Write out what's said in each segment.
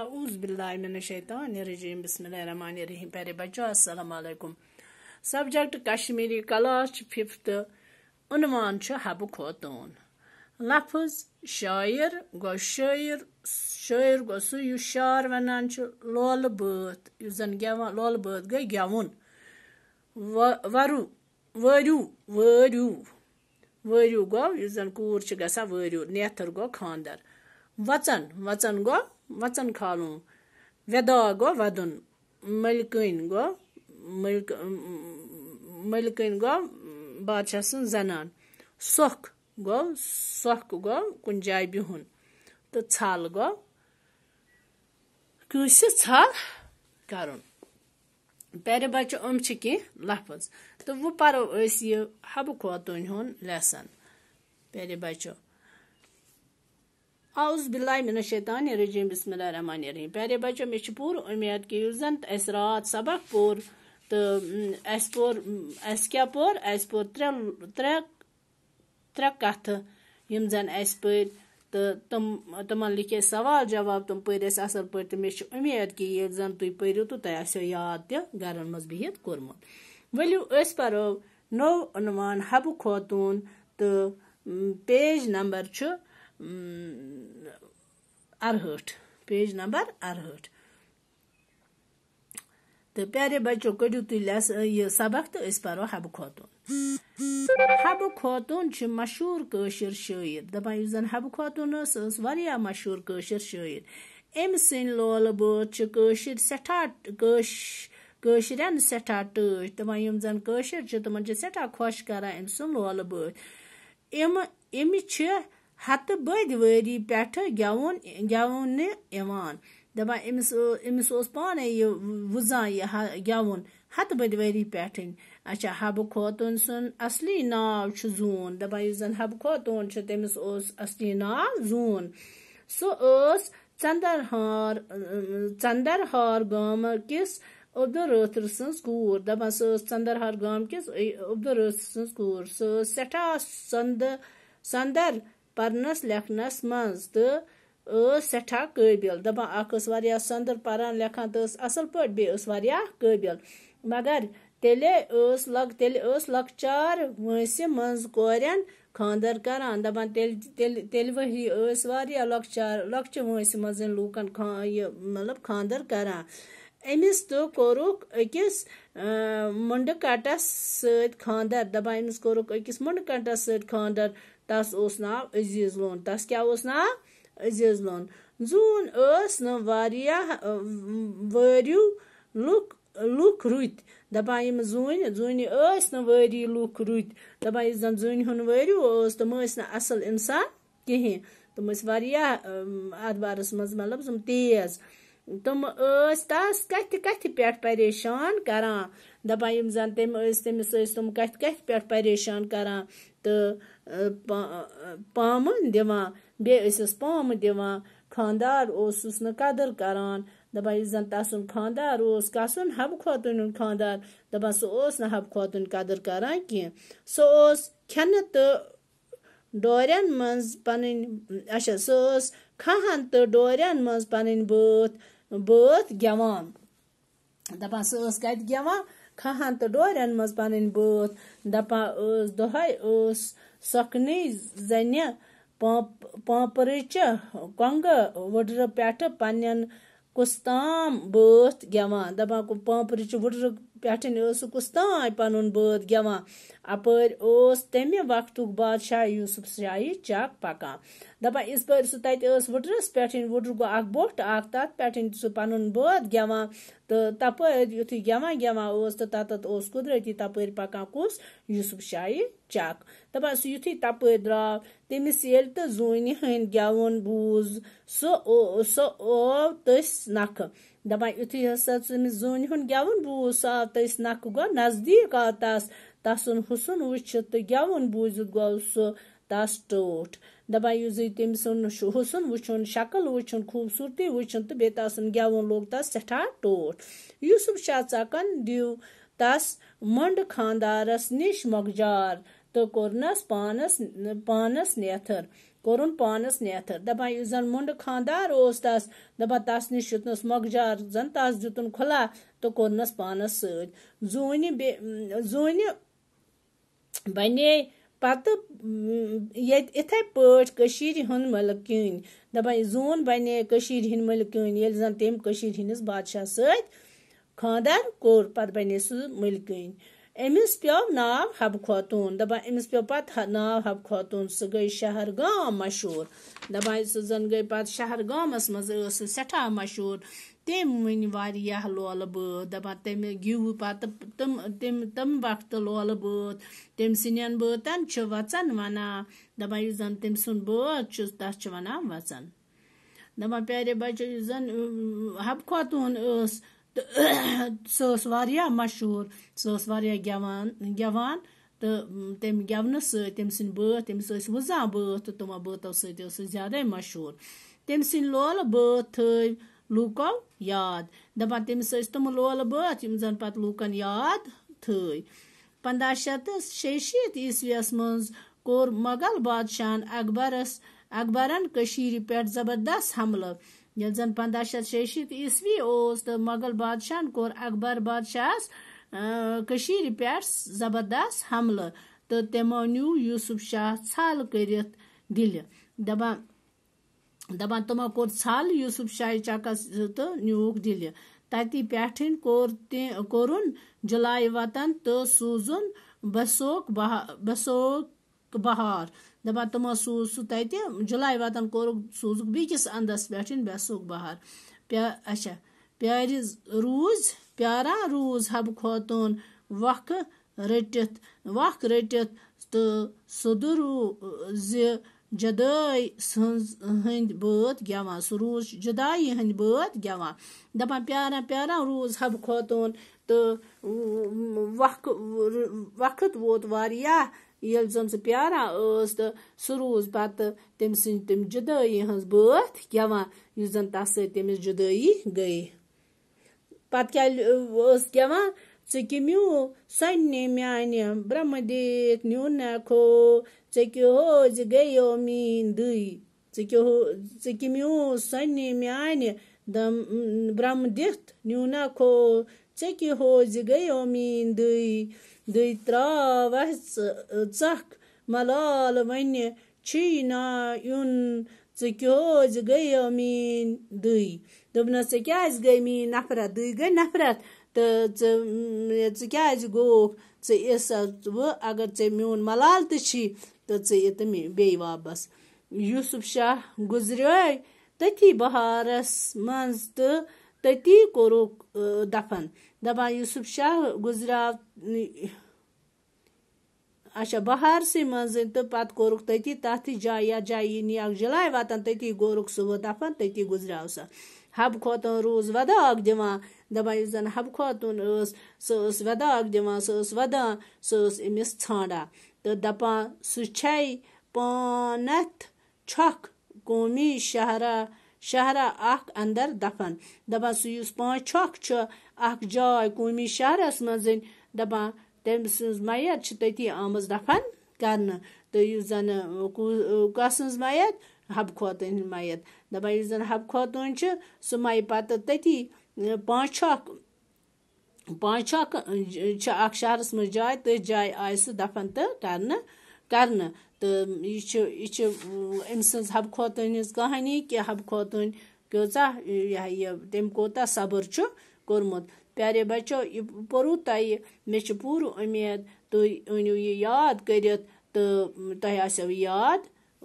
अज़बिल्लिमिनशैतानरजीम बसमीम प्यारे बच्चों असलकुम सब्जेक्ट कश्मीरी क्लास फिफ्थ उनवान हब खोतून लफ्ज़ शायर गो शायर शायर गो सू शार वनान लोल बत युस जन गवा लोल बत गई गवन वरु वरू वरू वरू गो जन कूर गर वो नेथर गो खानदर वचन वचन गो وَژَن کھالُن وٮ۪دا گوٚو وَدُن مٔلکٕنۍ گوٚو مٔلک مٔلکٕنۍ گوٚو بادشاہ سٕنٛز زَنان سۄکھ گوٚو سۄکھ گوٚو کُنہِ جایہِ بِہُن تہٕ ژھل گوٚو کٲنٛسہِ ژھل کَرُن پیارِ بَچہِ یِم چھِ کیٚنٛہہ لفظ تہٕ وۄنۍ پَرو أسۍ یہِ حبہٕ خوتوٗنۍ ہُنٛد لیسَن پیارِ بَچو आउज़बिल्लाशैतानरजीम बसमीम प्यारे बच्चों मे पूर उम्मीद कि यु जन अस रात सबक पोर तो अस अस क्या पोर अस पोर त्रे त्रे त्रे कथ यम जन अस पढ़ तो तम तम लिखे सवाल जवाब तुम पे असल पे तो मे उम्मीद कि ये जन तुम पढ़ो तो तय आसो याद ते गरन मज बिहित कोर्मुत वलू पो नौ उनवान हब खोतून तो पेज नंबर अड़हठ पेज नंबर अड़हठ तो प्यारे बच्चों करू तुम ये सबक तो पो हब खोतून हब खोतून मशहूर कशर शायर दपान उस जन हब खोतून सह मशहूर कशर शायर अम सोल बٲتھ सठा कशरन सठा टच दपान जन कशर तमन तो सठा खोश कर अम सुन लोल बम अम ہتہٕ بٔدۍ ؤری پٮ۪ٹھٕ گٮ۪وُن گٮ۪ونہٕ یِوان دَپان أمِس أمِس اوس پانَے یہِ وُزان یہِ گٮ۪وُن ہَتہٕ بٔدۍ ؤری پٮ۪ٹھٕے اَچھا حبہٕ خوتوٗن سُنٛد اَصلی ناو چھُ زوٗن دَپان یُس زَن حبہٕ خوتوٗن چھُ تٔمِس اوس اَصلی ناو زوٗن سُہ ٲس ژَندَر ہار ژَندَر ہار گامہٕ کِس عبدُل رٲتھٕر سٕنٛز کوٗر دَپان سۄ ٲس ژَندَر ہار گامہٕ کِس عبدُل رٲتھٕر سٕنٛز کوٗر سۄ ٲس سٮ۪ٹھاہ سۄندٕ سۄندَر پرنس لیکھنس منٛز تہٕ ٲس سٮ۪ٹھاہ قٲبِل دَپان اکھ ٲس واریاہ سۄنٛدٕر پَران لیکھان تہٕ ٲس اَصٕل پٲٹھۍ بیٚیہِ ٲس واریاہ قٲبِل مَگر تیٚلے ٲس لۄک تیٚلہِ ٲس لۄکچار وٲنٛسہِ منٛز کورٮ۪ن خانٛدر کران دَپان تیٚلہِ تیٚلہِ تیٚلہِ ؤہی ٲسۍ واریاہ لۄکچار لۄکچہِ وٲنٛسہِ منٛز لوٗکَن خان یہِ مطلب خانٛدر کران أمِس تہٕ کوٚرُکھ أکِس مُنڈٕ کَٹس سۭتۍ خانٛدر دَپان أمِس کوٚرُکھ أکِس مُنڈٕ کَٹس سۭتۍ خانٛدر تَس اوس ناو عزیٖز لون تَس کیٛاہ اوس ناو عزیٖز لون زوٗن ٲس نہٕ واریاہ وٲرِو لُکھ لُکھ رٕتۍ دَپان یِم زوٗنہِ زوٗنہِ ٲسۍ نہٕ وٲری لُکھ رٕتۍ دَپان یُس زَن زوٗنہِ ہُنٛد وٲرِو اوس تِم ٲسۍ نہٕ اَصٕل اِنسان کِہیٖنۍ تِم ٲسۍ واریاہ اَتھ بارَس منٛز مطلب تِم تیز تِم ٲسۍ تَس کَتھِ کَتھِ پٮ۪ٹھ پریشان کران دَپان یِم زَن تٔمۍ ٲسۍ تٔمِس ٲسۍ تِم کَتھِ کَتھِ پٮ۪ٹھ پریشان کران تہٕ پامہٕ دِوان بیٚیہِ ٲسِس پامہٕ دِوان خانٛدار اوسُس نہٕ قدٕر کران دَپان یُس زَن تَس سُنٛد خانٛدار اوس کَسُن حبہٕ خوتوٗن ہُنٛد خانٛدار دَپان سُہ اوس نہٕ حبہٕ خوتوٗن قدٕر کران کیٚنٛہہ سُہ اوس کھٮ۪نہٕ تہٕ ڈورٮ۪ن منٛز پَنٕنۍ اَچھا سُہ ٲس کھہن تہٕ ڈورٮ۪ن منٛز پَنٕنۍ بٲتھ بٲتھ گٮ۪وان دَپان سۄ ٲس کَتہِ گٮ۪وان کھہن تہٕ ڈورٮ۪ن منٛز پَنٕنۍ بٲتھ دَپان ٲس دۄہَے ٲس سۄکھنٕے زَنہِ پانٛپرٕچہِ کۄنٛگہٕ وٕڈرٕ پٮ۪ٹھٕ پنٛنٮ۪ن کُستام بٲتھ گٮ۪وان دَپان پانٛپرٕچہِ وٕڈرٕ پٮ۪ٹھ ٲسٕکُس تانۍ پَنُن بٲتھ گٮ۪وان اَپٲرۍ اوس تَمہِ وقتُک بادشاہ یوٗسُف شاہی چَک پَکان دَپان یِژ پھِر سُہ تَتہِ ٲس وٕڈرَس پٮ۪ٹھ وٕڈر گوٚو اَکھ بوٚٹھ اَکھ تَتھ پٮ۪ٹھ سُہ پَنُن بٲتھ گٮ۪وان تہٕ تَپٲرۍ یُتھُے گٮ۪وان گٮ۪وان اوس تہٕ تَتٮ۪تھ اوس قُدرٔتی تَپٲرۍ پَکان کُس یوٗسُف شاہی چَک دَپان سُہ یُتھُے تَپٲرۍ درٛاو تٔمِس ییٚلہِ تہٕ زوٗنہِ ہٕنٛدۍ گٮ۪وُن بوٗز سُہ سُہ اوو تٔسۍ نَکھٕ दपान यु हसा तमिस जोन हूं गवन बूज सो आव तस नक गो नजदीक आव तस तसन हुसन वुचित तो गवन बूजित गो सो तस टोट दपान यु तम हुसन वुचन शक्ल वुचन खूबसूरती वुचन तो बेह तसन गवन लोग तस सठा टोट यूसुफ शाह चकन दिव तस मंड खानदारस निश मगजार तो कोरनस पानस पानस नेथर कोरुन पानस नेथर दपान यु जन मुंड खानदार ओस तस दपान तस नश दितनस मगजार जन तस दितुन खुला तो कोरनस पानस सत जोन जोन बने पत ये इथे पशीर हन मलक कन दपान जोन बने कशीर हन मलक कन ये जन तेम कशीर हनस बादशाह सत खानदार कोर पत बने सु أمِس پیٚو ناو حبہٕ خوتوٗن دَپان أمِس پیٚو پَتہٕ ناو حبہٕ خوتوٗن سُہ گٔے شہر گام مشہوٗر دَپان سُہ زَن گٔے پَتہٕ شہر گامَس منٛز ٲس سُہ سٮ۪ٹھاہ مشہوٗر تٔمۍ ؤنۍ واریاہ لولہٕ بٲتھ دَپان تٔمہِ گیوٗ پَتہٕ تِم تٔمۍ تِم وقتہٕ لولہٕ بٲتھ تٔمۍ سٕنٛدٮ۪ن بٲتَن چھِ وَژَن وَنان دَپان یُس زَن تٔمۍ سُنٛد بٲتھ چھُ تَتھ چھِ وَنان وَژَن دَپان پیارے بَچو یُس زَن حبہٕ خوتوٗن ٲس تہٕ سۄ ٲس واریاہ مشہوٗر سۄ ٲس واریاہ گٮ۪وان گٮ۪وان تہٕ تمہِ گٮ۪ونہٕ سۭتۍ تٔمۍ سٕنٛدۍ بٲتھ تٔمِس ٲسۍ وُزان بٲتھ تہٕ تِمو بٲتو سۭتۍ ٲس سۄ زیادَے مشہوٗر تٔمۍ سٕنٛدۍ لولہٕ بٲتھ تھٲے لوٗکو یاد دَپان تٔمِس ٲسۍ تِم لولہٕ بٲتھ یِم زَن پَتہٕ لوٗکَن یاد تھٲے پنٛداہ شَتھ تہٕ شیٚیہِ شیٖتھ عیٖسویَس منٛز کوٚر مۄغل بادشاہَن اَکبرَس اَکبرَن کٔشیٖرِ پٮ۪ٹھ زبردَس حملہٕ ییٚلہِ زن پَنداہ شیٚتھ شیٚیہِ شیٖتھ عیٖسوی اوس تہٕ مۄغل بادشاہن کوٚر اکبر بادشاہس کٔشیٖرِ پٮ۪ٹھ زَبردست حملہٕ تہٕ تِمو نیوٗ یوٗسُف شاہ ژھَل کٔرِتھ دِلہِ دَپان دَپان تِمو کوٚر ژھَل یوٗسُف شاہہِ چَکَس تہٕ نیوٗکھ دِلہِ تَتی پٮ۪ٹھٕنۍ کوٚر تہِ کوٚرُن جُلایہِ وَطن تہٕ سوٗزُن بسوک بہا بسوک بہار دَپان تِمو سوٗز سُہ تَتہِ جُلاے وَتَن کوٚرُکھ سوٗزُکھ بیٚکِس اَندَس پٮ۪ٹھ ویسُک بہار پیا اچھا پیارِ روٗز پیارا روٗز حَبہٕ خوتوٗن وۄکھٕ رٔٹِتھ وَکھ رٔٹِتھ تہٕ سُدروٗ زِ جُدٲے سٕنٛز ہٕنٛدۍ بٲتھ گٮ۪وان سُہ روٗز چھُ جُدایی ہٕنٛدۍ بٲتھ گٮ۪وان دَپان پیارا پیارا روٗز حَبہٕ خوتوٗن تہٕ وَکھٕ وقت ووت واریاہ ییٚلہِ زَن سُہ پیٛاران ٲس تہٕ سُہ روٗز پَتہٕ تٔمۍ سٕنٛدِ تٔمۍ جُدٲیی ہٕنٛز بٲتھ گٮ۪وان یُس زَن تَس سۭتۍ تٔمِس جُدٲیی گٔے پَتہٕ کیٛاہ ٲس گٮ۪وان ژٕ کہِ میوٗ سنہِ میٛانہِ برٛمدیت نیوٗنَکھو ژٕ کہِ ہوزِ گٔیو میٛٲنۍ دٕے ژٕ کہِ ہو ژٕ کہِ میوٗ سنہِ میٛانہِ دم برٛمدِتھ نیوٗنَکھو ژےٚ کہِ ہوزِ گٔیو میٛٲنۍ دٕے دٕے ترٛاوَس ژَکھ مَلال وَنہِ چھی نا یُن ژٕ کیٛازِ گٔیو میٛٲنۍ دٕے دوٚپنَس ژےٚ کیٛازِ گٔے میٛٲنۍ نفرت دٕے گٔے نفرت تہٕ ژٕ ژٕ کیٛازِ گوکھ ژٕ یِسَکھ وٕ اگر ژےٚ میون مَلال تہِ چھی تہٕ ژٕ یہِ تہٕ مےٚ بیٚیہِ واپَس یوٗسُف شاہ گُزریو تٔتھی بہارَس منٛز تہٕ تٔتی کوٚرُکھ دفن دَپان یوٗسُف شاہ گُزریٛاو اچھا بہارسٕے منٛز تہٕ پَتہٕ کوٚرُکھ تٔتی تَتھٕے جایہِ یَتھ جایہِ یہِ نیٛاکھ جُلاے وَتَن تٔتی کوٚرُکھ سُہ وۄنۍ دَفن تٔتی گُزریٛاو سۄ حبہٕ خوتوٗن روٗز وَداکھ دِوان دَپان یُس زَن حبہٕ خوتوٗن ٲس سۄ ٲس وَداکھ دِوان سۄ ٲس وَدان سۄ ٲس أمِس ژھانٛڈان تہٕ دَپان سُہ چھَے پانَتھ چھۄکھ قومی شہرا شہرا اکھ اندر دفن دپان سُہ یُس پانٛژھ چھۄکھ چھُ اکھ جاے قومی شہرس منٛز دپان تٔمۍ سٕنٛز میت چھِ تٔتی آمٕژ دفن کرنہٕ تہٕ یُس زَنہٕ کۄس سٕنٛز میت حبہٕ خوتوٗنۍ ہٕنٛز میت دپان یُس زَن حبہٕ خوتوٗن چھِ سُہ مَیہِ پَتہٕ تٔتی پانٛژھ چھۄکھ پانٛژھ چھۄکھ چھِ اکھ شہرس منٛز جاے تٔتھۍ جایہِ آیہِ سُہ دفن تہٕ کرنہٕ کرنہٕ تہٕ یہِ چھُ یہِ چھُ أمۍ سٕنٛز حبہٕ خوتوٗنۍ ہٕنٛز کہانی کہِ حبہٕ خوتوٗنۍ کۭژاہ یہِ ہہ یہِ تٔمۍ کوٗتاہ صبر چھُ کوٚرمُت پیارے بَچو یہِ پوٚروُ تۄہہِ مےٚ چھِ پوٗرٕ اُمید تُہۍ أنِو یہِ یاد کٔرِتھ تہٕ تۄہہِ آسیو یہِ یاد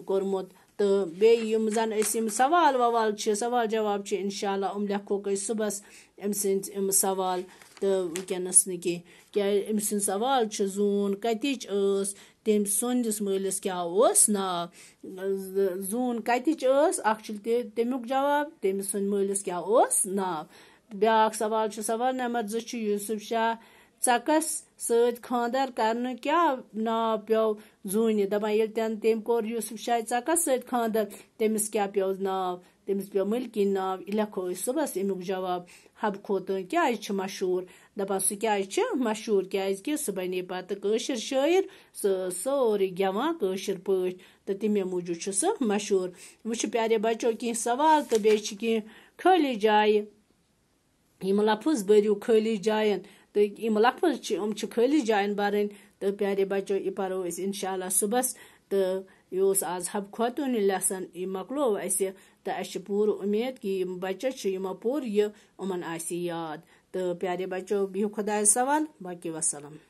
کوٚرمُت تہٕ بیٚیہِ یِم زَن أسۍ یِم سوال ووال چھِ سوال جواب چھِ اِنشاء اللہ یِم لیکھوکھ أسۍ صُبحَس أمۍ سٕنٛدۍ یِم سوال تہٕ وٕنۍکٮ۪نَس نہٕ کینٛہہ کیٛازِ أمۍ سُنٛد سوال چھُ زوٗن کَتِچ ٲس تٔمۍ سٕنٛدِس مٲلِس کیٛاہ اوس ناو زوٗن کَتِچ ٲس اَکھ چھُ تہِ تَمیُک جواب تٔمۍ سٕنٛدۍ مٲلِس کیٛاہ اوس ناو بیٛاکھ سوال چھُ سوال نمبر زٕ چھُ یوٗسُف شاہ ژکس سۭتۍ خانٛدر کرنہٕ کیٛاہ ناو پیوٚو زوٗنہِ دَپان ییٚلہِ تہِ نہٕ تٔمۍ کوٚر یوٗسُف شاہِ ژکَس سۭتۍ خانٛدر تٔمِس کیٛاہ پیوٚو ناو تٔمِس پیوٚو مٔلکِن ناو یہِ لیکھو أسۍ صُبحس اَمیُک جواب حبہٕ خوتوٗن کیٛازِ چھُ مشہوٗر دَپان سُہ کیٛازِ چھُ مشہوٗر کیٛازِکہِ سُہ بَنے پَتہٕ کٲشِر شٲعر سُہ ٲس سورُے گٮ۪وان کٲشِر پٲٹھۍ تہٕ تَمے موٗجوٗب چھُ سُہ مشہوٗر وۄنۍ چھُ پیارے بَچو کیٚنٛہہ سوال تہٕ بیٚیہِ چھِ کیٚنٛہہ خٲلی جایہِ یِم لفظ بٔرِو خٲلی جایَن तो इम लख मम खलिस जान भरन तो प्यारे बचो यह पो इनशाला सुबह तो यह आज हब खोतून लेसन यह मकलो अस तो अस पूर उम्मीद कि यम बचो यमो पूर यह याद तो प्यारे बचो बिहू खुदा सवाल बाकी वसलम